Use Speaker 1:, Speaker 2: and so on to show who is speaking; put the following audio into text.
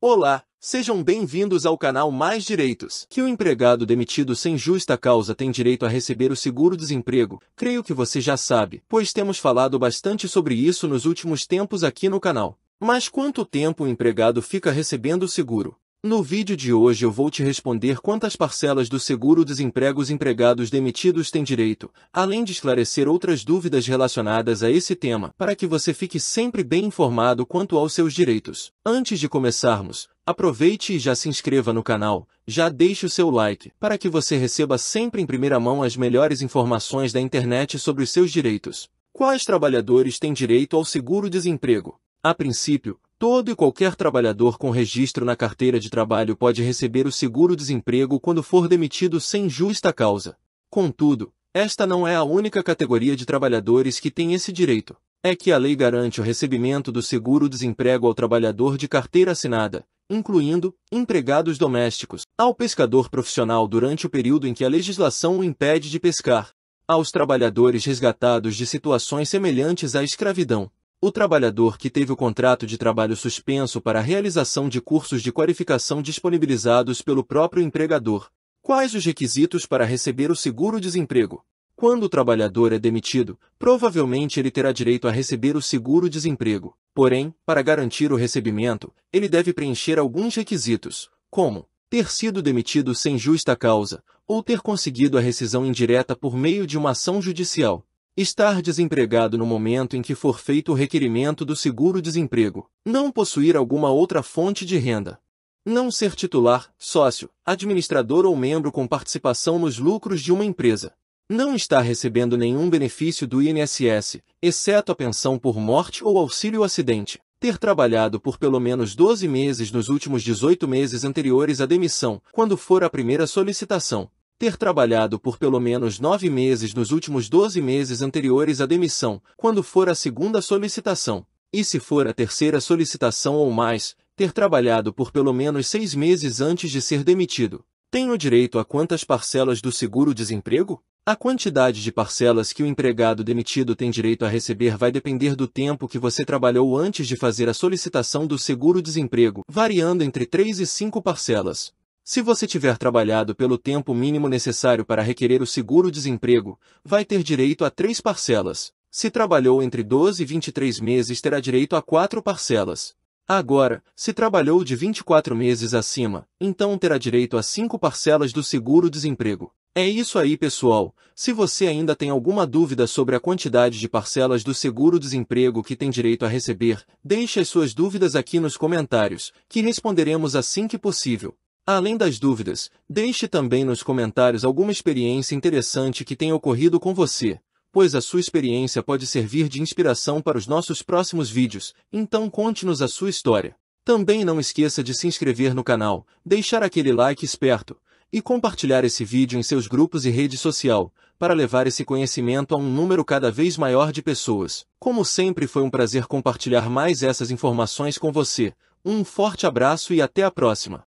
Speaker 1: Olá, sejam bem-vindos ao canal Mais Direitos. Que o empregado demitido sem justa causa tem direito a receber o seguro-desemprego, creio que você já sabe, pois temos falado bastante sobre isso nos últimos tempos aqui no canal. Mas quanto tempo o empregado fica recebendo o seguro? No vídeo de hoje eu vou te responder quantas parcelas do seguro-desemprego os empregados demitidos têm direito, além de esclarecer outras dúvidas relacionadas a esse tema, para que você fique sempre bem informado quanto aos seus direitos. Antes de começarmos, aproveite e já se inscreva no canal, já deixe o seu like, para que você receba sempre em primeira mão as melhores informações da internet sobre os seus direitos. Quais trabalhadores têm direito ao seguro-desemprego? A princípio, Todo e qualquer trabalhador com registro na carteira de trabalho pode receber o seguro-desemprego quando for demitido sem justa causa. Contudo, esta não é a única categoria de trabalhadores que tem esse direito. É que a lei garante o recebimento do seguro-desemprego ao trabalhador de carteira assinada, incluindo empregados domésticos, ao pescador profissional durante o período em que a legislação o impede de pescar, aos trabalhadores resgatados de situações semelhantes à escravidão, o trabalhador que teve o contrato de trabalho suspenso para a realização de cursos de qualificação disponibilizados pelo próprio empregador. Quais os requisitos para receber o seguro-desemprego? Quando o trabalhador é demitido, provavelmente ele terá direito a receber o seguro-desemprego. Porém, para garantir o recebimento, ele deve preencher alguns requisitos, como ter sido demitido sem justa causa ou ter conseguido a rescisão indireta por meio de uma ação judicial estar desempregado no momento em que for feito o requerimento do seguro-desemprego, não possuir alguma outra fonte de renda, não ser titular, sócio, administrador ou membro com participação nos lucros de uma empresa, não estar recebendo nenhum benefício do INSS, exceto a pensão por morte ou auxílio-acidente, ter trabalhado por pelo menos 12 meses nos últimos 18 meses anteriores à demissão, quando for a primeira solicitação, ter trabalhado por pelo menos nove meses nos últimos doze meses anteriores à demissão, quando for a segunda solicitação, e se for a terceira solicitação ou mais, ter trabalhado por pelo menos seis meses antes de ser demitido. Tenho direito a quantas parcelas do seguro-desemprego? A quantidade de parcelas que o empregado demitido tem direito a receber vai depender do tempo que você trabalhou antes de fazer a solicitação do seguro-desemprego, variando entre três e cinco parcelas. Se você tiver trabalhado pelo tempo mínimo necessário para requerer o seguro-desemprego, vai ter direito a três parcelas. Se trabalhou entre 12 e 23 meses, terá direito a quatro parcelas. Agora, se trabalhou de 24 meses acima, então terá direito a cinco parcelas do seguro-desemprego. É isso aí, pessoal. Se você ainda tem alguma dúvida sobre a quantidade de parcelas do seguro-desemprego que tem direito a receber, deixe as suas dúvidas aqui nos comentários, que responderemos assim que possível. Além das dúvidas, deixe também nos comentários alguma experiência interessante que tenha ocorrido com você, pois a sua experiência pode servir de inspiração para os nossos próximos vídeos, então conte-nos a sua história. Também não esqueça de se inscrever no canal, deixar aquele like esperto, e compartilhar esse vídeo em seus grupos e rede social, para levar esse conhecimento a um número cada vez maior de pessoas. Como sempre foi um prazer compartilhar mais essas informações com você. Um forte abraço e até a próxima!